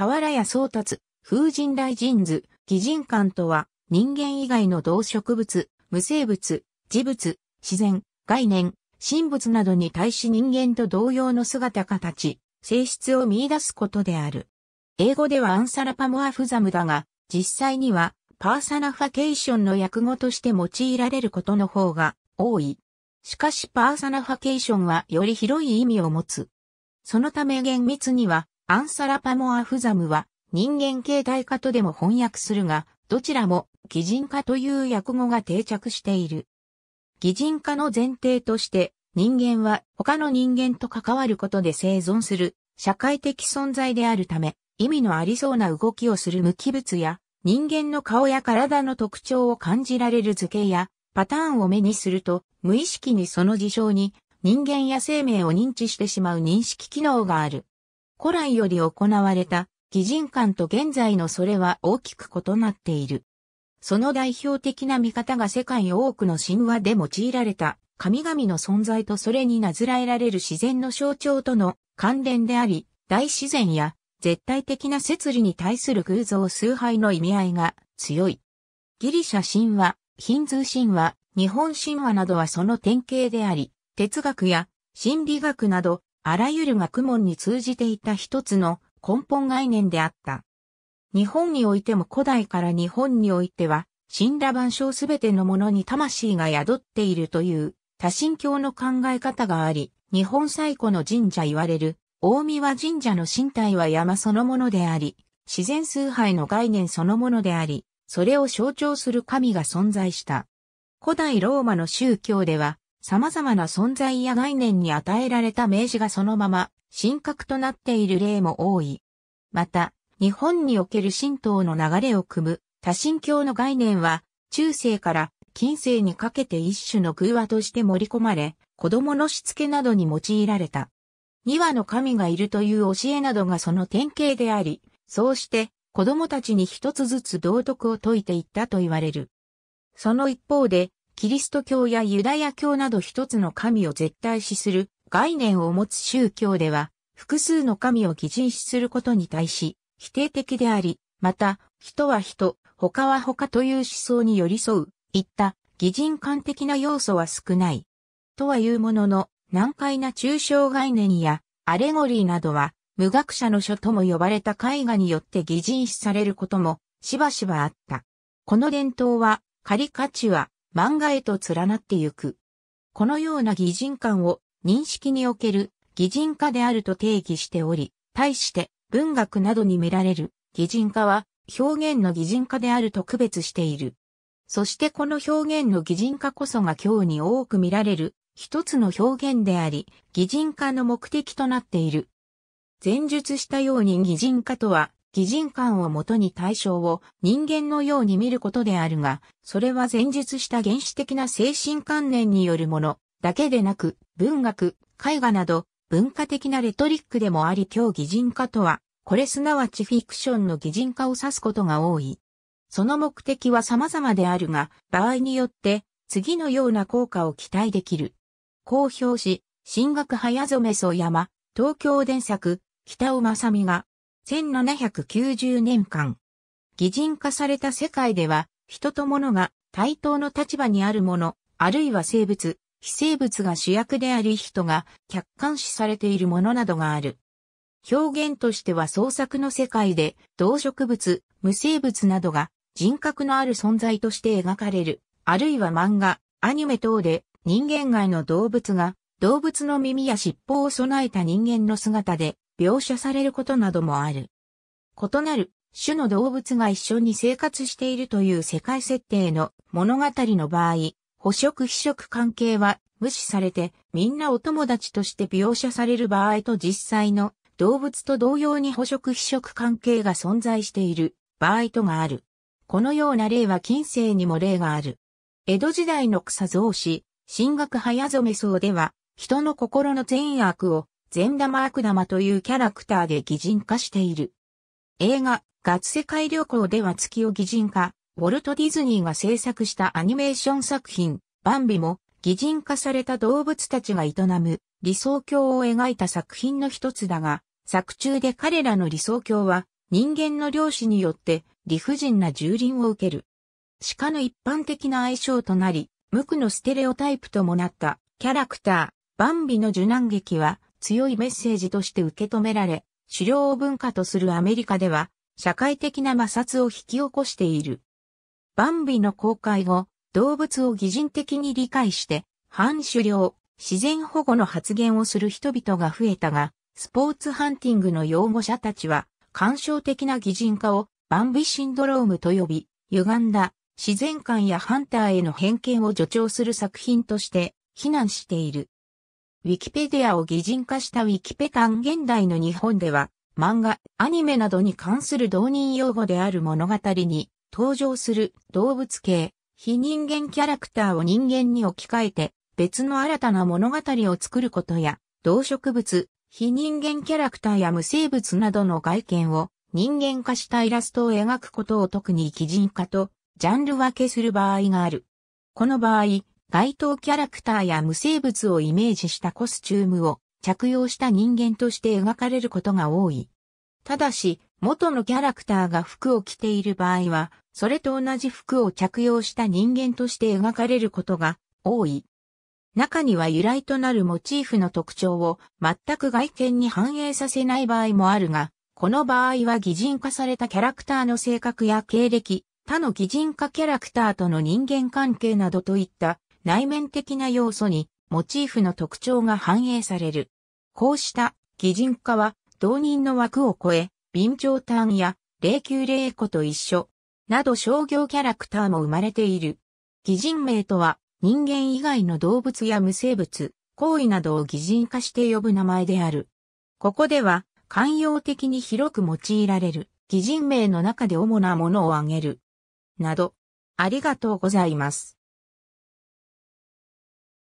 俵や宗達、風神雷神図、擬人館とは、人間以外の動植物、無生物、事物、自然、概念、神仏などに対し人間と同様の姿形、性質を見出すことである。英語ではアンサラパモアフザムだが、実際にはパーサナファケーションの訳語として用いられることの方が多い。しかしパーサナファケーションはより広い意味を持つ。そのため厳密にはアンサラパモアフザムは人間形態化とでも翻訳するが、どちらも擬人化という訳語が定着している。擬人化の前提として、人間は他の人間と関わることで生存する社会的存在であるため、意味のありそうな動きをする無機物や、人間の顔や体の特徴を感じられる図形や、パターンを目にすると、無意識にその事象に人間や生命を認知してしまう認識機能がある。古来より行われた擬人観と現在のそれは大きく異なっている。その代表的な見方が世界多くの神話で用いられた神々の存在とそれになずらえられる自然の象徴との関連であり、大自然や絶対的な摂理に対する偶像崇拝の意味合いが強い。ギリシャ神話、ヒンズー神話、日本神話などはその典型であり、哲学や心理学などあらゆる学問に通じていた一つの根本概念であった。日本においても古代から日本においては、死んだ万象すべてのものに魂が宿っているという多神教の考え方があり、日本最古の神社言われる、大宮神社の身体は山そのものであり、自然崇拝の概念そのものであり、それを象徴する神が存在した。古代ローマの宗教では、様々な存在や概念に与えられた名詞がそのまま、神格となっている例も多い。また、日本における神道の流れを組む多神教の概念は、中世から近世にかけて一種の偶話として盛り込まれ、子供のしつけなどに用いられた。二話の神がいるという教えなどがその典型であり、そうして子供たちに一つずつ道徳を説いていったと言われる。その一方で、キリスト教やユダヤ教など一つの神を絶対視する概念を持つ宗教では、複数の神を擬人視することに対し、否定的であり、また、人は人、他は他という思想に寄り添う、いった擬人感的な要素は少ない。とはいうものの、難解な抽象概念やアレゴリーなどは、無学者の書とも呼ばれた絵画によって擬人視されることもしばしばあった。この伝統はカリカチュア、漫画へと連なってゆく。このような擬人感を認識における擬人化であると定義しており、対して文学などに見られる擬人化は表現の擬人化であると区別している。そしてこの表現の擬人化こそが今日に多く見られる一つの表現であり、擬人化の目的となっている。前述したように擬人化とは擬人感をもとに対象を人間のように見ることであるが、それは前述した原始的な精神観念によるものだけでなく、文学、絵画など文化的なレトリックでもあり今日擬人化とは、これすなわちフィクションの擬人化を指すことが多い。その目的は様々であるが、場合によって次のような効果を期待できる。公表し、進学早染曽山、東京伝作、北尾正美が1790年間。擬人化された世界では、人と物が対等の立場にあるもの、あるいは生物、非生物が主役であり人が客観視されているものなどがある。表現としては創作の世界で動植物、無生物などが人格のある存在として描かれる、あるいは漫画、アニメ等で人間外の動物が動物の耳や尻尾を備えた人間の姿で描写されることなどもある。異なる種の動物が一緒に生活しているという世界設定の物語の場合、捕食非食関係は無視されてみんなお友達として描写される場合と実際の動物と同様に捕食非食関係が存在している場合とがある。このような例は近世にも例がある。江戸時代の草造師、進学早染め層では、人の心の善悪を善玉悪玉というキャラクターで擬人化している。映画、ガツ世界旅行では月を擬人化、ウォルト・ディズニーが制作したアニメーション作品、バンビも擬人化された動物たちが営む理想郷を描いた作品の一つだが、作中で彼らの理想郷は人間の漁師によって理不尽な蹂躙を受ける。鹿の一般的な愛称となり、無垢のステレオタイプともなったキャラクター、バンビの受難劇は、強いメッセージとして受け止められ、狩猟を文化とするアメリカでは、社会的な摩擦を引き起こしている。バンビの公開後、動物を擬人的に理解して、反狩猟、自然保護の発言をする人々が増えたが、スポーツハンティングの擁護者たちは、感傷的な擬人化をバンビシンドロームと呼び、歪んだ自然観やハンターへの偏見を助長する作品として非難している。ウィキペディアを擬人化したウィキペタン現代の日本では、漫画、アニメなどに関する同人用語である物語に登場する動物系、非人間キャラクターを人間に置き換えて別の新たな物語を作ることや、動植物、非人間キャラクターや無生物などの外見を人間化したイラストを描くことを特に擬人化とジャンル分けする場合がある。この場合、該当キャラクターや無生物をイメージしたコスチュームを着用した人間として描かれることが多い。ただし、元のキャラクターが服を着ている場合は、それと同じ服を着用した人間として描かれることが多い。中には由来となるモチーフの特徴を全く外見に反映させない場合もあるが、この場合は擬人化されたキャラクターの性格や経歴、他の擬人化キャラクターとの人間関係などといった内面的な要素にモチーフの特徴が反映される。こうした擬人化は同人の枠を超え、便長単や霊柩霊子と一緒など商業キャラクターも生まれている。擬人名とは人間以外の動物や無生物、行為などを擬人化して呼ぶ名前である。ここでは慣用的に広く用いられる擬人名の中で主なものを挙げる。など、ありがとうございます。